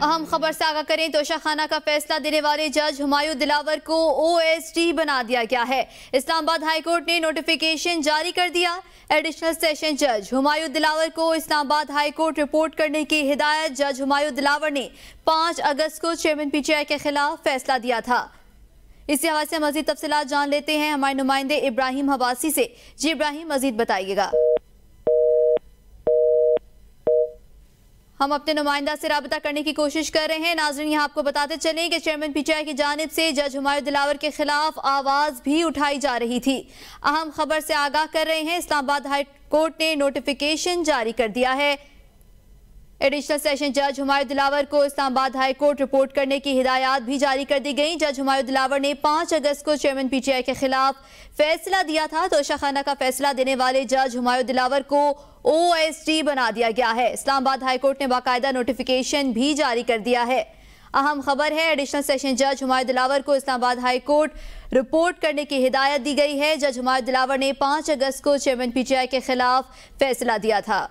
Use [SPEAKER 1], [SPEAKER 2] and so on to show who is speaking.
[SPEAKER 1] अहम खबर से आगा करें तोशा खाना का फैसला देने वाले जज हुमायूं दिलावर को टी बना दिया गया है इस्लामाबाद हाईकोर्ट ने नोटिफिकेशन जारी कर दिया एडिशनल सेशन जज हुमायूं दिलावर को इस्लामाबाद हाईकोर्ट रिपोर्ट करने की हिदायत जज हुमायूं दिलावर ने 5 अगस्त को चेयरमैन पीटीआई के खिलाफ फैसला दिया था इसी हवाले से मजीद तफसलत जान लेते हैं हमारे नुमाइंदे इब्राहिम हवासी से जी इब्राहिम मजीद बताइएगा हम अपने नुमाइंदा से रबता करने की कोशिश कर रहे हैं नाजरन यहाँ आपको बताते चले कि चेयरमैन पीटीआई की जानब से जज हमारे दिलावर के खिलाफ आवाज भी उठाई जा रही थी अहम खबर से आगाह कर रहे हैं इस्लामाबाद हाई कोर्ट ने नोटिफिकेशन जारी कर दिया है एडिशनल सेशन जज हुमायूं दिलावर को इस्लामाबाद हाई कोर्ट रिपोर्ट करने की हिदायत भी जारी कर दी गई जज हुमायूं दिलावर ने पांच अगस्त को चेयरमैन पीटीआई के खिलाफ फैसला दिया था तो खाना का फैसला देने वाले जज हुमायूं दिलावर को ओएसडी बना दिया गया है इस्लामाबाद हाईकोर्ट ने बाकायदा नोटिफिकेशन भी जारी कर दिया है अहम खबर है एडिशनल सेशन जज हुमायूं दिलावर को इस्लामाबाद हाईकोर्ट रिपोर्ट करने की हिदायत दी गई है जज हुमायूं दिलावर ने पाँच अगस्त को चेयरमैन पीटीआई के खिलाफ फैसला दिया था